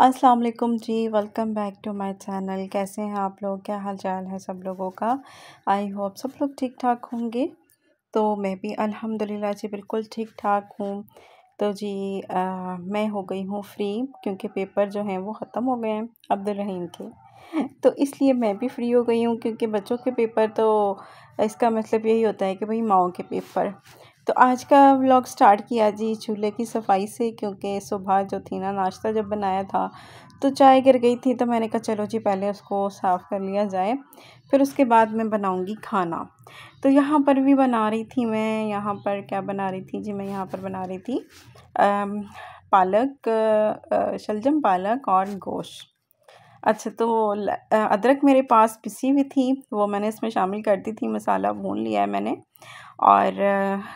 अस्सलाम वालेकुम जी welcome back to my channel कैसे हैं आप लोग क्या हाल चाल है सब लोगों का आई होप सब लोग ठीक ठाक होंगे तो मैं भी अल्हम्दुलिल्लाह जी बिल्कुल ठीक ठाक हूँ तो जी आ, मैं हो गई हूँ फ्री क्योंकि पेपर जो हैं वो ख़त्म हो गए हैं अब्दुलरहीम के तो इसलिए मैं भी फ्री हो गई हूँ क्योंकि बच्चों के पेपर तो इसका मतलब यही होता है कि भाई माओ के पेपर तो आज का व्लॉग स्टार्ट किया जी चूल्हे की सफाई से क्योंकि सुबह जो थी ना नाश्ता जब बनाया था तो चाय गिर गई थी तो मैंने कहा चलो जी पहले उसको साफ़ कर लिया जाए फिर उसके बाद मैं बनाऊंगी खाना तो यहाँ पर भी बना रही थी मैं यहाँ पर क्या बना रही थी जी मैं यहाँ पर बना रही थी आ, पालक शलजम पालक और गोश्त अच्छा तो अदरक मेरे पास पिसी हुई थी वो मैंने इसमें शामिल कर दी थी मसाला भून लिया है मैंने और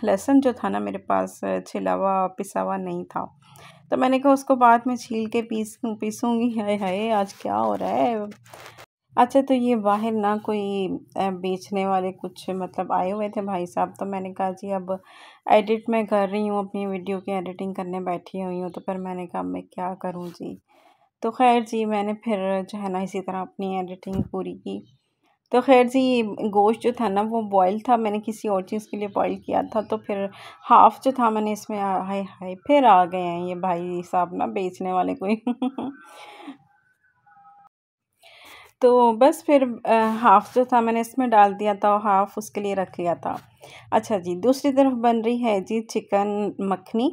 लहसुन जो था ना मेरे पास छिला हुआ पिसा हुआ नहीं था तो मैंने कहा उसको बाद में छील के पीस पीसूँगी है हाय आज क्या हो रहा है अच्छा तो ये बाहर ना कोई बेचने वाले कुछ मतलब आए हुए थे भाई साहब तो मैंने कहा जी अब एडिट मैं कर रही हूँ अपनी वीडियो की एडिटिंग करने बैठी हुई हूँ तो फिर मैंने कहा मैं क्या करूँ जी तो खैर जी मैंने फिर जो है ना इसी तरह अपनी एडिटिंग पूरी की तो खैर जी गोश्त जो था ना वो बॉयल था मैंने किसी और चीज़ के लिए बॉयल किया था तो फिर हाफ़ जो था मैंने इसमें हाय हाय फिर आ गए हैं ये भाई साहब ना बेचने वाले कोई तो बस फिर हाफ़ जो था मैंने इसमें डाल दिया था और हाफ़ उसके लिए रख लिया था अच्छा जी दूसरी तरफ बन रही है जी चिकन मखनी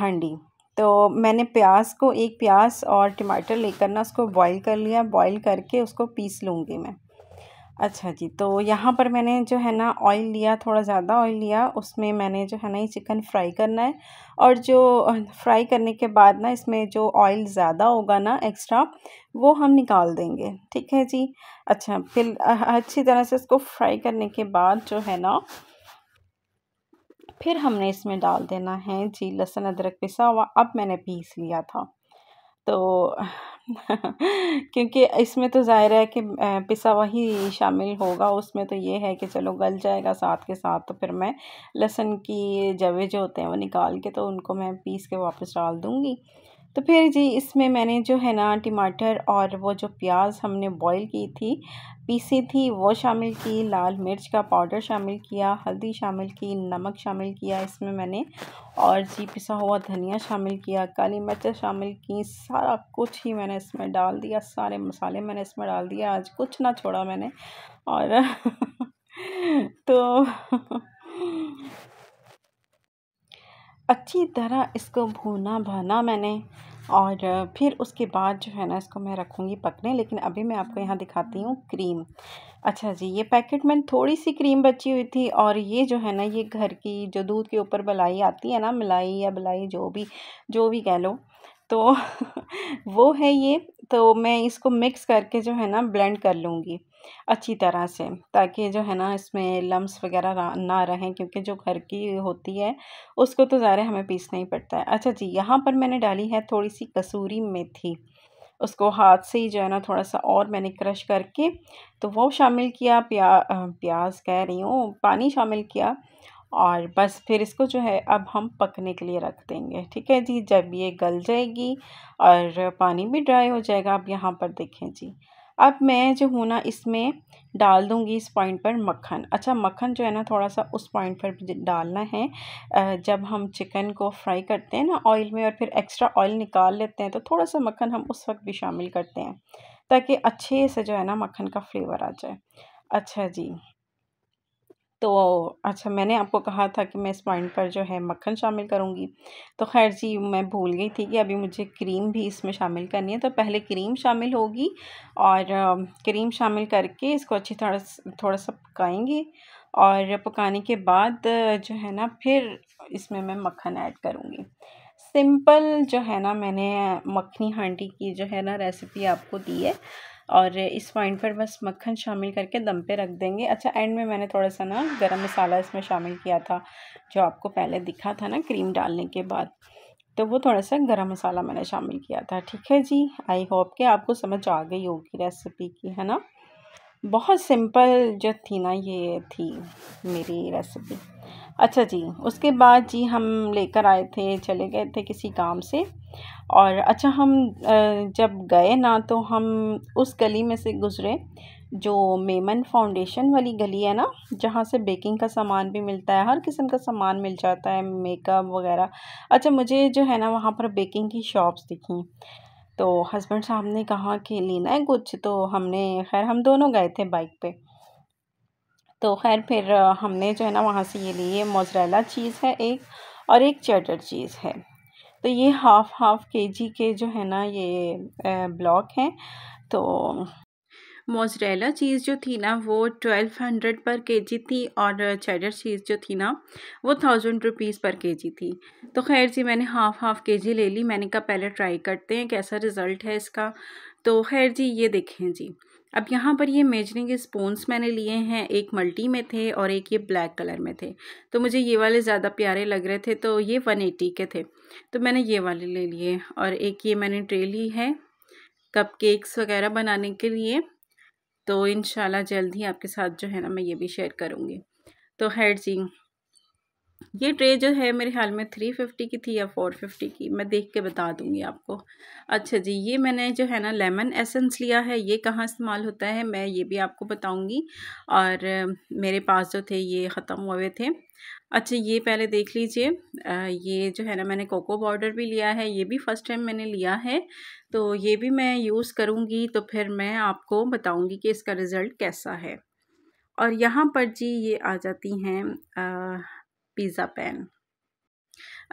हांडी तो मैंने प्याज को एक प्याज और टमाटर लेकर ना उसको बॉईल कर लिया बॉईल करके उसको पीस लूँगी मैं अच्छा जी तो यहाँ पर मैंने जो है ना ऑयल लिया थोड़ा ज़्यादा ऑयल लिया उसमें मैंने जो है ना ये चिकन फ्राई करना है और जो फ्राई करने के बाद ना इसमें जो ऑयल ज़्यादा होगा ना एक्स्ट्रा वो हम निकाल देंगे ठीक है जी अच्छा फिर अच्छी तरह से इसको फ्राई करने के बाद जो है ना फिर हमने इसमें डाल देना है जी लहसुन अदरक पिसा हुआ अब मैंने पीस लिया था तो क्योंकि इसमें तो ज़ाहिर है कि पिसा वही ही शामिल होगा उसमें तो ये है कि चलो गल जाएगा साथ के साथ तो फिर मैं लहसुन की जवे जो होते हैं वो निकाल के तो उनको मैं पीस के वापस डाल दूँगी तो फिर जी इसमें मैंने जो है ना टमाटर और वो जो प्याज हमने बॉईल की थी पीसी थी वो शामिल की लाल मिर्च का पाउडर शामिल किया हल्दी शामिल की नमक शामिल किया इसमें मैंने और जी पिसा हुआ धनिया शामिल किया काली मिर्च शामिल की सारा कुछ ही मैंने इसमें डाल दिया सारे मसाले मैंने इसमें डाल दिया आज कुछ ना छोड़ा मैंने और तो अच्छी तरह इसको भूना भाना मैंने और फिर उसके बाद जो है ना इसको मैं रखूँगी पकने लेकिन अभी मैं आपको यहाँ दिखाती हूँ क्रीम अच्छा जी ये पैकेट में थोड़ी सी क्रीम बची हुई थी और ये जो है ना ये घर की जो दूध के ऊपर बलाई आती है ना मलाई या बलाई जो भी जो भी कह लो तो वो है ये तो मैं इसको मिक्स करके जो है ना ब्लेंड कर लूँगी अच्छी तरह से ताकि जो है ना इसमें लम्स वगैरह ना रहें क्योंकि जो घर की होती है उसको तो ज़्यादा हमें पीसना ही पड़ता है अच्छा जी यहाँ पर मैंने डाली है थोड़ी सी कसूरी मेथी उसको हाथ से ही जो है ना थोड़ा सा और मैंने क्रश करके तो वो शामिल किया प्या प्याज कह रही हूँ पानी शामिल किया और बस फिर इसको जो है अब हम पकने के लिए रख देंगे ठीक है जी जब ये गल जाएगी और पानी भी ड्राई हो जाएगा आप यहाँ पर देखें जी अब मैं जो हूँ ना इसमें डाल दूँगी इस पॉइंट पर मक्खन अच्छा मक्खन जो है ना थोड़ा सा उस पॉइंट पर भी डालना है जब हम चिकन को फ्राई करते हैं ना ऑयल में और फिर एक्स्ट्रा ऑयल निकाल लेते हैं तो थोड़ा सा मक्खन हम उस वक्त भी शामिल करते हैं ताकि अच्छे से जो है ना मक्खन का फ्लेवर आ जाए अच्छा जी तो अच्छा मैंने आपको कहा था कि मैं इस पॉइंट पर जो है मक्खन शामिल करूँगी तो खैर जी मैं भूल गई थी कि अभी मुझे क्रीम भी इसमें शामिल करनी है तो पहले क्रीम शामिल होगी और क्रीम शामिल करके इसको अच्छी थोड़ा थोड़ा सा पकाएंगे और पकाने के बाद जो है ना फिर इसमें मैं मक्खन ऐड करूँगी सिंपल जो है ना मैंने मक्खनी हांडी की जो है ना रेसिपी आपको दी है और इस पॉइंट पर बस मक्खन शामिल करके दम पे रख देंगे अच्छा एंड में मैंने थोड़ा सा ना गरम मसाला इसमें शामिल किया था जो आपको पहले दिखा था ना क्रीम डालने के बाद तो वो थोड़ा सा गरम मसाला मैंने शामिल किया था ठीक है जी आई होप कि आपको समझ आ गई होगी रेसिपी की है ना बहुत सिंपल जो थी ना ये थी मेरी रेसिपी अच्छा जी उसके बाद जी हम लेकर आए थे चले गए थे किसी काम से और अच्छा हम जब गए ना तो हम उस गली में से गुज़रे जो मेमन फाउंडेशन वाली गली है ना जहाँ से बेकिंग का सामान भी मिलता है हर किस्म का सामान मिल जाता है मेकअप वगैरह अच्छा मुझे जो है ना वहाँ पर बेकिंग की शॉप्स दिखी तो हस्बैंड साहब ने कहा कि लेना है कुछ तो हमने खैर हम दोनों गए थे बाइक पे तो खैर फिर हमने जो है ना वहाँ से ये लिए मोजरेला चीज़ है एक और एक चटर चीज़ है तो ये हाफ़ हाफ़ के जी के जो है ना ये ब्लॉक हैं तो मोजरेला चीज़ जो थी ना वो ट्वेल्व हंड्रेड पर के जी थी और चेडर चीज़ जो थी ना वो थाउजेंड रुपीज़ पर के जी थी तो खैर जी मैंने हाफ़ हाफ़ के जी ले ली मैंने कहा पहले ट्राई करते हैं कैसा रिज़ल्ट है इसका तो खैर जी ये देखें जी अब यहाँ पर ये मेजरिंग स्पोन्स मैंने लिए हैं एक मल्टी में थे और एक ये ब्लैक कलर में थे तो मुझे ये वाले ज़्यादा प्यारे लग रहे थे तो ये वन एटी के थे तो मैंने ये वाले ले लिए और एक ये मैंने ट्रे ली है कप केक्स वगैरह बनाने के लिए तो इन जल्द ही आपके साथ जो है ना मैं ये भी शेयर करूँगी तो हेड जी ये ट्रे जो है मेरे ख्याल में थ्री फिफ्टी की थी या फोर फिफ्टी की मैं देख के बता दूंगी आपको अच्छा जी ये मैंने जो है ना लेमन एसेंस लिया है ये कहाँ इस्तेमाल होता है मैं ये भी आपको बताऊंगी और मेरे पास जो थे ये ख़त्म हुए थे अच्छा ये पहले देख लीजिए ये जो है ना मैंने कोको पाउडर भी लिया है ये भी फ़र्स्ट टाइम मैंने लिया है तो ये भी मैं यूज़ करूँगी तो फिर मैं आपको बताऊँगी कि इसका रिज़ल्ट कैसा है और यहाँ पर जी ये आ जाती हैं पिज़्ज़ा पैन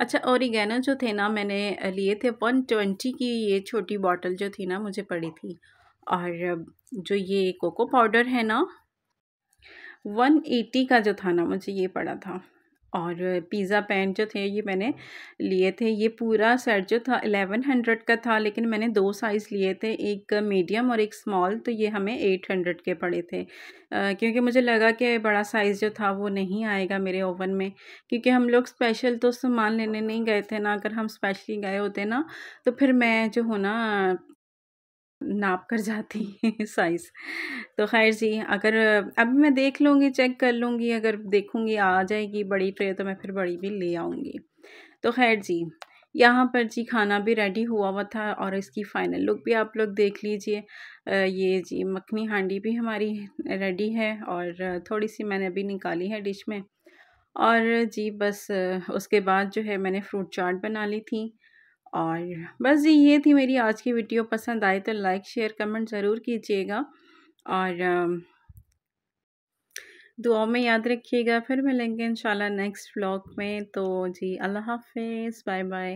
अच्छा ओरिगेनो जो थे ना मैंने लिए थे वन ट्वेंटी की ये छोटी बॉटल जो थी ना मुझे पड़ी थी और जो ये कोको पाउडर है ना वन एटी का जो था ना मुझे ये पड़ा था और पिज़्ज़ा पैन जो थे ये मैंने लिए थे ये पूरा सेट जो था एलेवन हंड्रेड का था लेकिन मैंने दो साइज़ लिए थे एक मीडियम और एक स्मॉल तो ये हमें एट हंड्रेड के पड़े थे आ, क्योंकि मुझे लगा कि बड़ा साइज़ जो था वो नहीं आएगा मेरे ओवन में क्योंकि हम लोग स्पेशल तो सामान लेने नहीं गए थे ना अगर हम स्पेशली गए होते ना तो फिर मैं जो हूँ ना नाप कर जाती है साइज़ तो खैर जी अगर अभी मैं देख लूँगी चेक कर लूँगी अगर देखूँगी आ जाएगी बड़ी ट्रे तो, तो मैं फिर बड़ी भी ले आऊँगी तो खैर जी यहाँ पर जी खाना भी रेडी हुआ हुआ था और इसकी फ़ाइनल लुक भी आप लोग देख लीजिए ये जी मखनी हांडी भी हमारी रेडी है और थोड़ी सी मैंने अभी निकाली है डिश में और जी बस उसके बाद जो है मैंने फ्रूट चाट बना ली थी और बस जी ये थी मेरी आज की वीडियो पसंद आए तो लाइक शेयर कमेंट ज़रूर कीजिएगा और दुआ में याद रखिएगा फिर मिलेंगे इंशाल्लाह नेक्स्ट व्लॉग में तो जी अल्लाह हाफिज़ बाय बाय